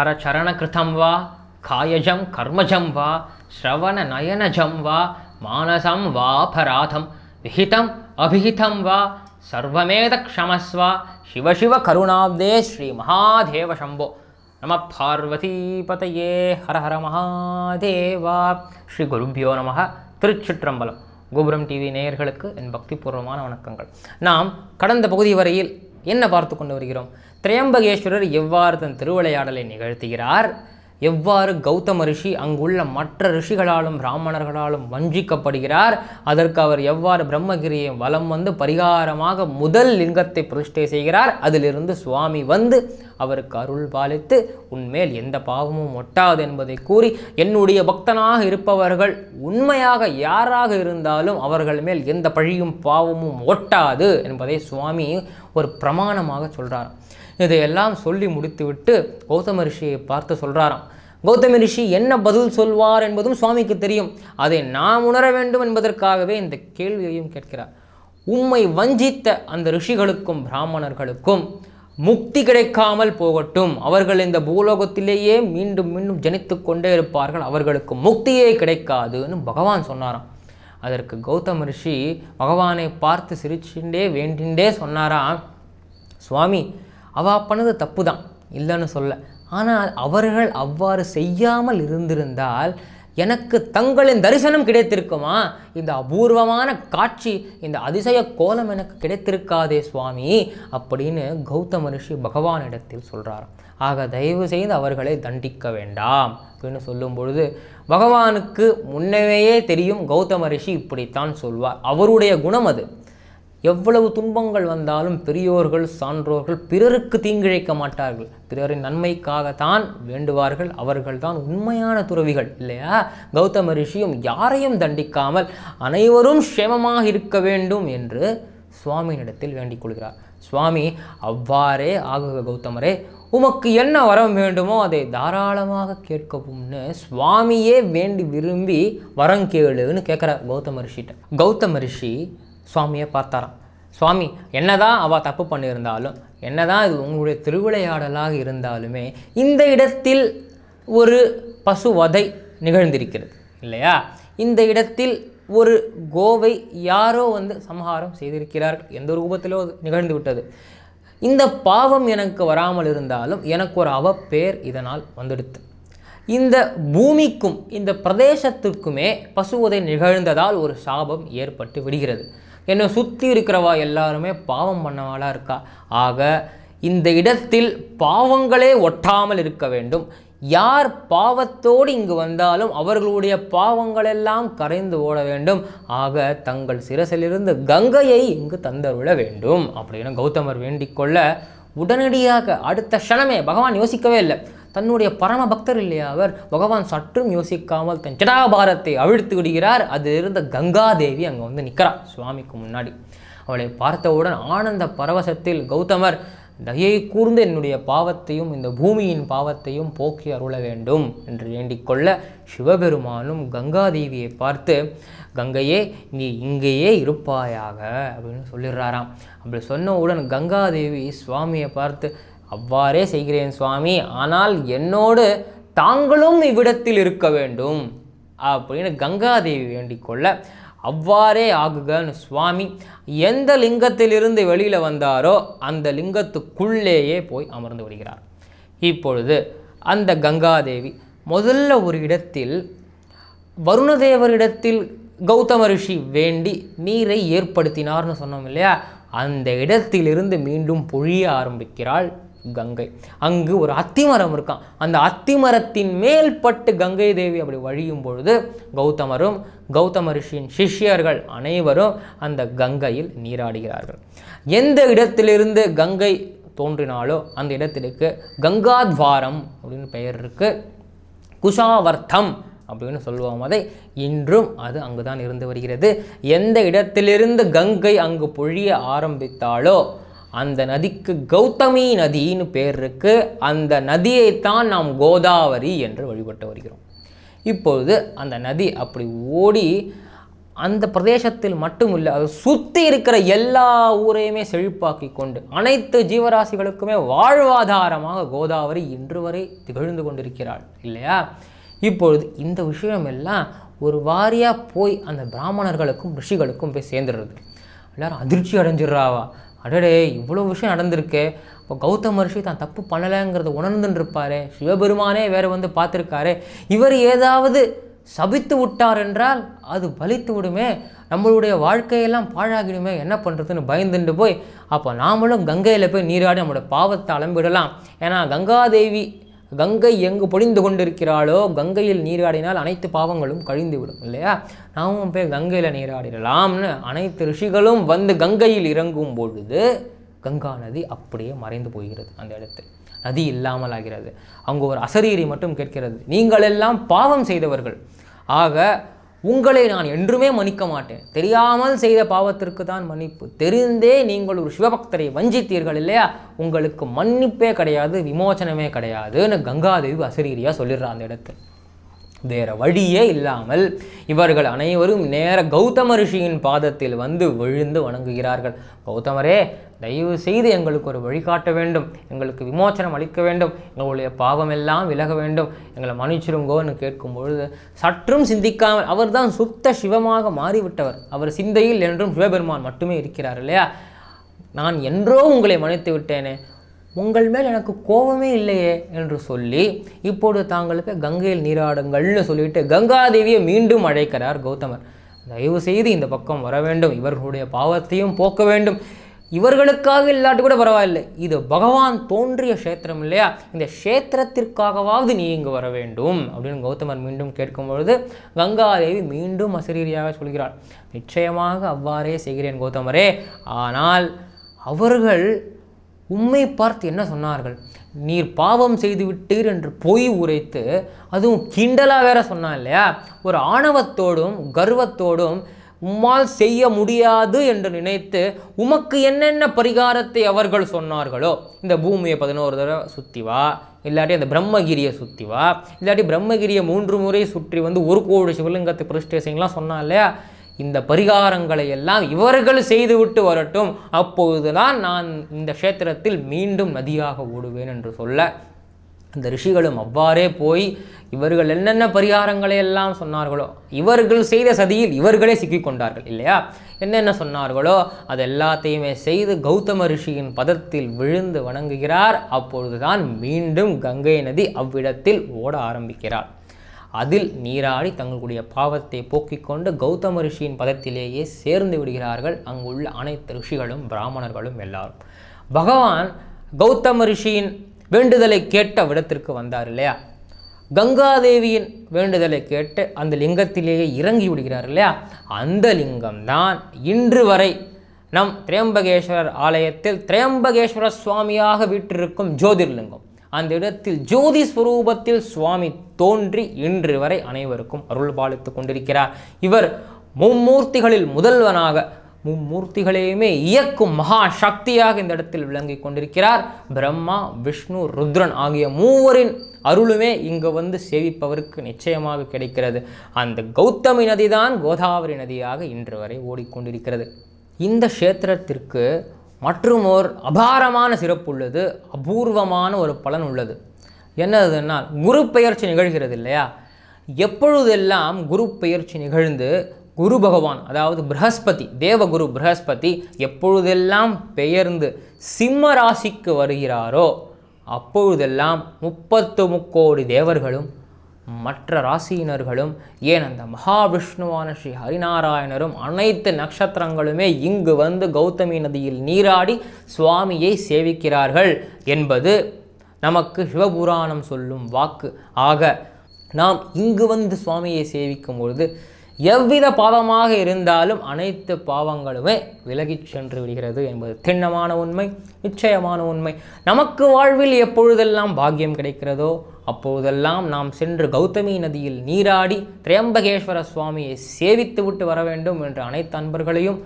கரச்சரணகிருதம் வா காயஜம் கர்மஜம் வா ஸ்ரவண நயனஜம் வா மானசம் வாபராதம் விஹிதம் அபிஹிதம் வா சர்வமேத க்ஷமஸ்வா சிவசிவ கருணாப்தே ஸ்ரீ மகாதேவ சம்போ நம பார்வதிபதையே ஹர ஹர மகாதேவா ஸ்ரீ குருபியோ நம திருச்சிற்றம்பலம் கோபுரம் டிவி நேயர்களுக்கு என் பக்திபூர்வமான வணக்கங்கள் நாம் கடந்த பகுதி வரையில் என்ன பார்த்து கொண்டு வருகிறோம் திரையம்பகேஸ்வரர் எவ்வாறு தன் திருவிளையாடலை நிகழ்த்துகிறார் எவ்வாறு கௌதம ரிஷி அங்குள்ள மற்ற ரிஷிகளாலும் பிராமணர்களாலும் வஞ்சிக்கப்படுகிறார் அதற்கு அவர் எவ்வாறு பிரம்மகிரியை வலம் வந்து பரிகாரமாக முதல் லிங்கத்தை பிரதிஷ்டை செய்கிறார் அதிலிருந்து சுவாமி வந்து அவருக்கு அருள் பாலித்து உன்மேல் எந்த பாவமும் ஒட்டாது என்பதை கூறி என்னுடைய பக்தனாக இருப்பவர்கள் உண்மையாக யாராக இருந்தாலும் அவர்கள் மேல் எந்த பழியும் பாவமும் ஒட்டாது என்பதை சுவாமி ஒரு பிரமாணமாக சொல்கிறாராம் இதையெல்லாம் சொல்லி முடித்துவிட்டு கௌதம ரிஷியை பார்த்து சொல்கிறாராம் கௌதம ரிஷி என்ன பதில் சொல்வார் என்பதும் சுவாமிக்கு தெரியும் அதை நாம் உணர வேண்டும் என்பதற்காகவே இந்த கேள்வியையும் கேட்கிறார் உம்மை வஞ்சித்த அந்த ரிஷிகளுக்கும் பிராமணர்களுக்கும் முக்தி கிடைக்காமல் போகட்டும் அவர்கள் இந்த பூலோகத்திலேயே மீண்டும் மீண்டும் ஜனித்து கொண்டே இருப்பார்கள் அவர்களுக்கு முக்தியே கிடைக்காதுன்னு பகவான் சொன்னாராம் அதற்கு கௌதம ரிஷி பகவானை பார்த்து சிரிச்சுண்டே வேண்டின்றே சொன்னாராம் சுவாமி அவ பண்ணது தப்பு தான் இல்லைன்னு சொல்ல ஆனால் அவர்கள் அவ்வாறு செய்யாமல் இருந்திருந்தால் எனக்கு தங்களின் தரிசனம் கிடைத்திருக்குமா இந்த அபூர்வமான காட்சி இந்த அதிசய கோலம் எனக்கு கிடைத்திருக்காதே சுவாமி அப்படின்னு கௌதம ரிஷி பகவானிடத்தில் சொல்கிறார் ஆக தயவு செய்து அவர்களை தண்டிக்க வேண்டாம் அப்படின்னு சொல்லும் பொழுது பகவானுக்கு முன்னவேயே தெரியும் கௌதம ரிஷி இப்படித்தான் சொல்வார் அவருடைய குணம் அது எவ்வளவு துன்பங்கள் வந்தாலும் பெரியோர்கள் சான்றோர்கள் பிறருக்கு தீங்கிழைக்க மாட்டார்கள் பிறரின் நன்மைக்காகத்தான் வேண்டுவார்கள் அவர்கள்தான் உண்மையான துறவிகள் இல்லையா கௌதம ரிஷியும் யாரையும் தண்டிக்காமல் அனைவரும் க்ஷேமமாக இருக்க வேண்டும் என்று சுவாமியினிடத்தில் வேண்டிக் கொள்கிறார் சுவாமி அவ்வாறே ஆகுக கௌதமரே உமக்கு என்ன வரம் வேண்டுமோ அதை தாராளமாக கேட்கவும்னு சுவாமியே வேண்டி விரும்பி வரம் கேளுன்னு கேட்குறார் கௌதம ரிஷிகிட்ட கௌதம ரிஷி சுவாமியை பார்த்தாராம் சுவாமி என்னதான் அவள் தப்பு பண்ணியிருந்தாலும் என்னதான் இது உங்களுடைய திருவிளையாடலாக இருந்தாலுமே இந்த இடத்தில் ஒரு பசு வதை நிகழ்ந்திருக்கிறது இல்லையா இந்த இடத்தில் ஒரு கோவை யாரோ வந்து சமஹாரம் செய்திருக்கிறார்கள் எந்த ரூபத்திலோ நிகழ்ந்து விட்டது இந்த பாவம் எனக்கு வராமல் இருந்தாலும் எனக்கு ஒரு அவப்பேர் இதனால் வந்துடுத்து இந்த பூமிக்கும் இந்த பிரதேசத்துக்குமே பசுவதை நிகழ்ந்ததால் ஒரு சாபம் ஏற்பட்டு விடுகிறது என்னை சுற்றி இருக்கிறவா எல்லாருமே பாவம் பண்ணவாளாக இருக்கா ஆக இந்த இடத்தில் பாவங்களே ஒட்டாமல் இருக்க வேண்டும் யார் பாவத்தோடு இங்கு வந்தாலும் அவர்களுடைய பாவங்களெல்லாம் கரைந்து ஓட வேண்டும் ஆக தங்கள் சிரசிலிருந்து கங்கையை இங்கு தந்தருள வேண்டும் அப்படின்னு கௌதமர் வேண்டிக்கொள்ள உடனடியாக அடுத்த க்ஷணமே பகவான் யோசிக்கவே இல்லை தன்னுடைய பரம பக்தர் இல்லையா அவர் பகவான் சற்றும் யோசிக்காமல் தன் ஜடாபாரத்தை அவிழ்த்து விடுகிறார் அது இருந்த கங்காதேவி அங்கே வந்து நிற்கிறார் சுவாமிக்கு முன்னாடி அவளை பார்த்தவுடன் ஆனந்த பரவசத்தில் கௌதமர் தயை கூர்ந்து என்னுடைய பாவத்தையும் இந்த பூமியின் பாவத்தையும் போக்கி அருள வேண்டும் என்று வேண்டிக்கொள்ள சிவபெருமானும் கங்காதேவியை பார்த்து கங்கையே நீ இங்கேயே இருப்பாயாக அப்படின்னு சொல்லிடுறாராம் அப்படி சொன்னவுடன் கங்காதேவி சுவாமியை பார்த்து அவ்வாறே செய்கிறேன் சுவாமி ஆனால் என்னோடு தாங்களும் இவ்விடத்தில் இருக்க வேண்டும் அப்படின்னு கங்காதேவி வேண்டிக்கொள்ள அவ்வாறே ஆகுகன்னு சுவாமி எந்த லிங்கத்திலிருந்து வெளியில் வந்தாரோ அந்த லிங்கத்துக்குள்ளேயே போய் அமர்ந்து விடுகிறார் இப்பொழுது அந்த கங்காதேவி முதல்ல ஒரு இடத்தில் வருணதேவரிடத்தில் கௌதம ரிஷி வேண்டி நீரை ஏற்படுத்தினார்னு சொன்னோம் இல்லையா அந்த இடத்திலிருந்து மீண்டும் பொழிய ஆரம்பிக்கிறாள் கங்கை அங்கு ஒரு அத்திமரம் இருக்கான் அந்த அத்திமரத்தின் மேல் பட்டு கங்கை தேவி அப்படி வழியும் பொழுது கௌதமரும் கௌதம ரிஷியின் சிஷ்யர்கள் அனைவரும் அந்த கங்கையில் நீராடுகிறார்கள் எந்த இடத்திலிருந்து கங்கை தோன்றினாலோ அந்த இடத்திற்கு கங்காத்வாரம் அப்படின்னு பெயர் இருக்கு குஷாவர்த்தம் அப்படின்னு சொல்லுவோம் அதை இன்றும் அது அங்குதான் இருந்து வருகிறது எந்த இடத்திலிருந்து கங்கை அங்கு பொழிய ஆரம்பித்தாலோ அந்த நதிக்கு கௌதமி நதின்னு பேர் இருக்கு அந்த நதியைத்தான் நாம் கோதாவரி என்று வழிபட்டு வருகிறோம் இப்பொழுது அந்த நதி அப்படி ஓடி அந்த பிரதேசத்தில் மட்டும் இல்லை அதை சுற்றி இருக்கிற எல்லா ஊரையுமே செழிப்பாக்கி கொண்டு அனைத்து ஜீவராசிகளுக்குமே வாழ்வாதாரமாக கோதாவரி இன்று வரை திகழ்ந்து கொண்டிருக்கிறாள் இல்லையா இப்பொழுது இந்த விஷயம் எல்லாம் ஒரு வாரியாக போய் அந்த பிராமணர்களுக்கும் ரிஷிகளுக்கும் போய் சேர்ந்துடுறது எல்லாரும் அதிர்ச்சி அடைஞ்சிடுறாவா அடடே இவ்வளோ விஷயம் நடந்திருக்கு இப்போ கௌதம் மகர்ஷி தான் தப்பு பண்ணலைங்கிறத உணர்ந்துன்னு இருப்பார் சிவபெருமானே வேறு வந்து பார்த்துருக்காரு இவர் ஏதாவது சபித்து விட்டார் என்றால் அது பலித்து விடுமே நம்மளுடைய வாழ்க்கையெல்லாம் பாழாகிடுமே என்ன பண்ணுறதுன்னு பயந்துண்டு போய் அப்போ நாமளும் கங்கையில் போய் நீராடி நம்மளோட பாவத்தை அலம்பிடலாம் ஏன்னா கங்காதேவி கங்கை எங்கு பொழிந்து கொண்டிருக்கிறாளோ கங்கையில் நீராடினால் அனைத்து பாவங்களும் கழிந்துவிடும் இல்லையா நாமும் போய் கங்கையில் நீராடிடலாம்னு அனைத்து ரிஷிகளும் வந்து கங்கையில் இறங்கும் பொழுது கங்கா நதி அப்படியே மறைந்து போகிறது அந்த இடத்தில் நதி இல்லாமல் ஆகிறது அங்கு ஒரு அசரீரி மட்டும் கேட்கிறது நீங்கள் எல்லாம் பாவம் செய்தவர்கள் ஆக உங்களை நான் என்றுமே மன்னிக்க மாட்டேன் தெரியாமல் செய்த பாவத்திற்கு தான் மன்னிப்பு தெரிந்தே நீங்கள் ஒரு சிவபக்தரை வஞ்சித்தீர்கள் இல்லையா உங்களுக்கு மன்னிப்பே கிடையாது விமோச்சனமே கிடையாதுன்னு கங்காதேவி அசரீரியாக சொல்லிடுறான் அந்த இடத்துல வேற வழியே இல்லாமல் இவர்கள் அனைவரும் நேர கௌதம ரிஷியின் பாதத்தில் வந்து விழுந்து வணங்குகிறார்கள் கௌதமரே தயவு செய்து எங்களுக்கு ஒரு வழிகாட்ட வேண்டும் எங்களுக்கு விமோச்சனம் அளிக்க வேண்டும் எங்களுடைய பாவமெல்லாம் விலக வேண்டும் எங்களை மன்னிச்சிருங்கோன்னு கேட்கும் பொழுது சற்றும் சிந்திக்காமல் அவர்தான் சுத்த சிவமாக மாறிவிட்டவர் அவர் சிந்தையில் என்றும் சிவபெருமான் மட்டுமே இருக்கிறார் இல்லையா நான் என்றோ உங்களை மன்னித்து விட்டேனே உங்கள் மேல் எனக்கு கோபமே இல்லையே என்று சொல்லி இப்போது தாங்களுக்கு கங்கையில் நீராடுங்கள்னு சொல்லிவிட்டு கங்காதேவியை மீண்டும் அழைக்கிறார் கௌதமர் தயவு செய்து இந்த பக்கம் வர வேண்டும் இவர்களுடைய பாவத்தையும் போக்க வேண்டும் இவர்களுக்காக இல்லாட்டி கூட பரவாயில்லை இது பகவான் தோன்றிய க்ஷேத்திரம் இல்லையா இந்த க்ஷேத்திரத்திற்காகவாவது நீ இங்கு வர வேண்டும் அப்படின்னு கௌதமர் மீண்டும் கேட்கும் பொழுது கங்காதேவி மீண்டும் அசிரீரியாக சொல்கிறாள் நிச்சயமாக அவ்வாறே செய்கிறேன் கௌதமரே ஆனால் அவர்கள் உம்மை பார்த்து என்ன சொன்னார்கள் நீர் பாவம் செய்து விட்டீர் என்று பொய் உரைத்து அதுவும் கிண்டலாக வேற சொன்னான் இல்லையா ஒரு ஆணவத்தோடும் கர்வத்தோடும் உம்மால் செய்ய முடியாது என்று நினைத்து உமக்கு என்னென்ன பரிகாரத்தை அவர்கள் சொன்னார்களோ இந்த பூமியை பதினோரு தடவை சுற்றிவா இல்லாட்டி அந்த பிரம்மகிரியை சுற்றிவா இல்லாட்டி பிரம்மகிரியை மூன்று முறை சுற்றி வந்து ஒரு கோடி சிவலிங்கத்தை பிரதிஷ்டேசிங்கலாம் சொன்னான் இல்லையா இந்த பரிகாரங்களை எல்லாம் இவர்கள் செய்துவிட்டு வரட்டும் அப்பொழுதுதான் நான் இந்த க்ஷேத்திரத்தில் மீண்டும் நதியாக ஓடுவேன் என்று சொல்ல அந்த ரிஷிகளும் அவ்வாறே போய் இவர்கள் என்னென்ன பரிகாரங்களை எல்லாம் சொன்னார்களோ இவர்கள் செய்த சதியில் இவர்களே சிக்கிக்கொண்டார்கள் இல்லையா என்னென்ன சொன்னார்களோ அது எல்லாத்தையுமே செய்து கௌதம ரிஷியின் பதத்தில் விழுந்து வணங்குகிறார் அப்பொழுதுதான் மீண்டும் கங்கை நதி அவ்விடத்தில் ஓட ஆரம்பிக்கிறார் அதில் நீராடி தங்களுடைய பாவத்தை போக்கிக் கொண்டு கௌதம ரிஷியின் பதத்திலேயே சேர்ந்து விடுகிறார்கள் அங்குள்ள அனைத்து ரிஷிகளும் பிராமணர்களும் எல்லாரும் பகவான் கௌதம ரிஷியின் வேண்டுதலை கேட்ட விடத்திற்கு வந்தார் இல்லையா கங்காதேவியின் வேண்டுதலை கேட்டு அந்த லிங்கத்திலேயே இறங்கி விடுகிறார் இல்லையா அந்த லிங்கம் தான் இன்று வரை நம் திரையம்பகேஸ்வரர் ஆலயத்தில் திரையம்பகேஸ்வரர் சுவாமியாக வீற்றிருக்கும் ஜோதிர்லிங்கம் அந்த இடத்தில் ஜோதி ஸ்வரூபத்தில் சுவாமி தோன்றி இன்று வரை அனைவருக்கும் அருள் பாலித்துக் கொண்டிருக்கிறார் இவர் மும்மூர்த்திகளில் முதல்வனாக மும்மூர்த்திகளையுமே இயக்கும் மகா சக்தியாக இந்த இடத்தில் விளங்கி கொண்டிருக்கிறார் பிரம்மா விஷ்ணு ருத்ரன் ஆகிய மூவரின் அருளுமே இங்கு வந்து சேவிப்பவருக்கு நிச்சயமாக கிடைக்கிறது அந்த கௌதமி நதிதான் கோதாவரி நதியாக இன்று வரை ஓடிக்கொண்டிருக்கிறது இந்த க்ஷேத்திரத்திற்கு மற்றும் ஓர் அபாரமான சிறப்பு உள்ளது அபூர்வமான ஒரு பலன் உள்ளது என்னதுன்னா குரு பெயர்ச்சி நிகழ்கிறது இல்லையா எப்பொழுதெல்லாம் குரு பெயர்ச்சி நிகழ்ந்து குரு பகவான் அதாவது பிரகஸ்பதி தேவகுரு பிரகஸ்பதி எப்பொழுதெல்லாம் பெயர்ந்து சிம்ம ராசிக்கு வருகிறாரோ அப்பொழுதெல்லாம் முப்பத்து முக்கோடி தேவர்களும் மற்ற ராசியினர்களும் ஏன் அந்த மகாவிஷ்ணுவான ஸ்ரீ ஹரிநாராயணரும் அனைத்து நட்சத்திரங்களுமே இங்கு வந்து கௌதமி நதியில் நீராடி சுவாமியை சேவிக்கிறார்கள் என்பது நமக்கு சிவபுராணம் சொல்லும் வாக்கு ஆக நாம் இங்கு வந்து சுவாமியை சேவிக்கும் பொழுது எவ்வித பாவமாக இருந்தாலும் அனைத்து பாவங்களுமே விலகிச் சென்று விடுகிறது என்பது திண்ணமான உண்மை நிச்சயமான உண்மை நமக்கு வாழ்வில் எப்பொழுதெல்லாம் பாக்கியம் கிடைக்கிறதோ அப்போதெல்லாம் நாம் சென்று கௌதமி நதியில் நீராடி திரையம்பகேஸ்வர சுவாமியை சேவித்து விட்டு வர வேண்டும் என்று அனைத்து அன்பர்களையும்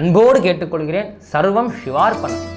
அன்போடு கேட்டுக்கொள்கிறேன் சர்வம் சிவார்ப்பணம்